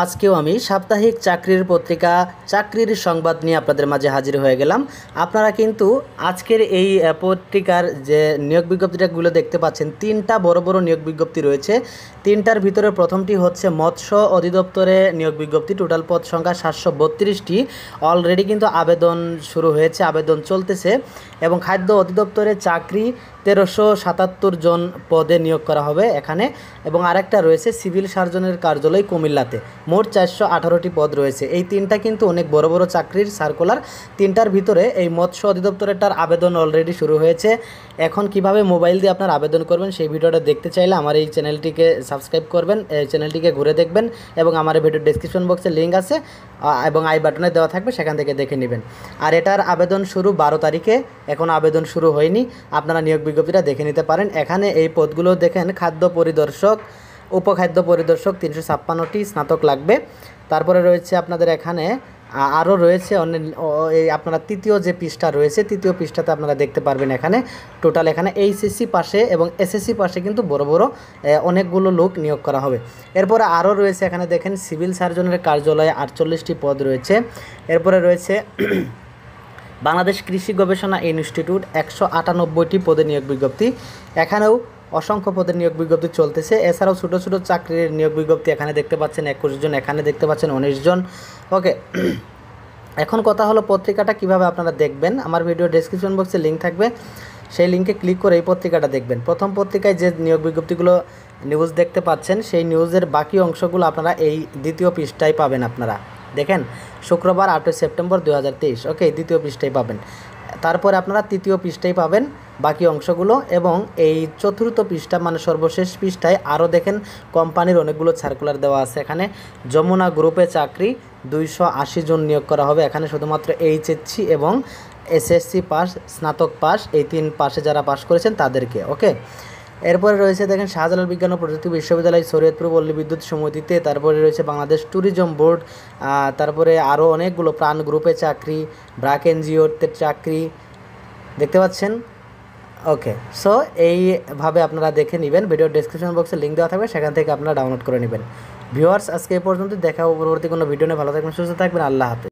আজকেও আমি সাপ্তাহিক চাকরির পত্রিকা চাকরির সংবাদ নিয়ে আপনাদের মাঝে হাজির হয়ে গেলাম আপনারা কিন্তু আজকের এই পত্রিকার যে নিয়োগ বিজ্ঞপ্তিটাগুলো দেখতে পাচ্ছেন তিনটা বড় বড় নিয়োগ বিজ্ঞপ্তি রয়েছে তিনটার ভিতরে প্রথমটি হচ্ছে মৎস্য অধিদপ্তরে নিয়োগ বিজ্ঞপ্তি টোটাল পদ সংখ্যা সাতশো বত্রিশটি অলরেডি কিন্তু আবেদন শুরু হয়েছে আবেদন চলতেছে এবং খাদ্য অধিদপ্তরে চাকরি তেরোশো সাতাত্তর জন পদে নিয়োগ করা হবে এখানে এবং আরেকটা রয়েছে সিভিল সার্জনের কার্যালয় কুমিল্লাতে মোট চারশো আঠারোটি পদ রয়েছে এই তিনটা কিন্তু অনেক বড় বড় চাকরির সার্কুলার তিনটার ভিতরে এই মৎস্য তার আবেদন অলরেডি শুরু হয়েছে এখন কিভাবে মোবাইল দিয়ে আপনার আবেদন করবেন সেই ভিডিওটা দেখতে চাইলে আমার এই চ্যানেলটিকে সাবস্ক্রাইব করবেন এই চ্যানেলটিকে ঘুরে দেখবেন এবং আমার ভিডিও ডিসক্রিপশন বক্সে লিঙ্ক আছে এবং আই বাটনে দেওয়া থাকবে সেখান থেকে দেখে নেবেন আর এটার আবেদন শুরু বারো তারিখে এখন আবেদন শুরু হয়নি আপনারা নিয়োগ বিজ্ঞপ্তিটা দেখে নিতে পারেন এখানে এই পদগুলো দেখেন খাদ্য পরিদর্শক উপখাদ্য পরিদর্শক তিনশো ছাপ্পান্নটি স্নাতক লাগবে তারপরে রয়েছে আপনাদের এখানে আরও রয়েছে অন্য এই আপনারা তৃতীয় যে পৃষ্ঠা রয়েছে তৃতীয় পৃষ্ঠাতে আপনারা দেখতে পারবেন এখানে টোটাল এখানে এইচএসসি পাশে এবং এসএসসি পাশে কিন্তু বড় বড় অনেকগুলো লোক নিয়োগ করা হবে এরপরে আরও রয়েছে এখানে দেখেন সিভিল সার্জনের কার্যালয়ে আটচল্লিশটি পদ রয়েছে এরপরে রয়েছে বাংলাদেশ কৃষি গবেষণা ইনস্টিটিউট একশো আটানব্বইটি পদে নিয়োগ বিজ্ঞপ্তি এখানেও অসংখ্য পদের নিয়োগ বিজ্ঞপ্তি চলতেছে এছাড়াও ছোটো ছোটো চাকরির নিয়োগ বিজ্ঞপ্তি এখানে দেখতে পাচ্ছেন একুশ জন এখানে দেখতে পাচ্ছেন উনিশ জন ওকে এখন কথা হলো পত্রিকাটা কিভাবে আপনারা দেখবেন আমার ভিডিও ডিসক্রিপশন বক্সে লিঙ্ক থাকবে সেই লিঙ্কে ক্লিক করে এই পত্রিকাটা দেখবেন প্রথম পত্রিকায় যে নিয়োগ বিজ্ঞপ্তিগুলো নিউজ দেখতে পাচ্ছেন সেই নিউজের বাকি অংশগুলো আপনারা এই দ্বিতীয় পৃষ্ঠায় পাবেন আপনারা দেখেন শুক্রবার আটই সেপ্টেম্বর দু ওকে দ্বিতীয় পৃষ্ঠায় পাবেন তারপরে আপনারা তৃতীয় পৃষ্ঠায় পাবেন বাকি অংশগুলো এবং এই চতুর্থ পৃষ্ঠা মানে সর্বশেষ পৃষ্ঠায় আরও দেখেন কোম্পানির অনেকগুলো সার্কুলার দেওয়া আছে এখানে যমুনা গ্রুপে চাকরি দুইশো জন নিয়োগ করা হবে এখানে শুধুমাত্র এইচএসসি এবং এসএসসি পাস স্নাতক পাস এই তিন পাশে যারা পাস করেছেন তাদেরকে ওকে এরপরে রয়েছে দেখেন শাহজালাল বিজ্ঞান ও প্রযুক্তি বিশ্ববিদ্যালয় শরীয়তপুর পল্লী বিদ্যুৎ সমিতিতে তারপরে রয়েছে বাংলাদেশ ট্যুরিজম বোর্ড তারপরে আরও অনেকগুলো প্রাণ গ্রুপে চাকরি ব্রাক এনজিওতে চাকরি দেখতে পাচ্ছেন ওকে সো এইভাবে আপনারা দেখে নেবেন ভিডিও ডিসক্রিপশন বক্সে লিঙ্ক দেওয়া থাকবে সেখান থেকে আপনারা ডাউনলোড করে নেবেন ভিউয়ার্স আজকে এ পর্যন্ত দেখা পরবর্তী কোনো ভিডিও নিয়ে ভালো থাকবেন সুস্থ থাকবেন আল্লাহ হাফিজ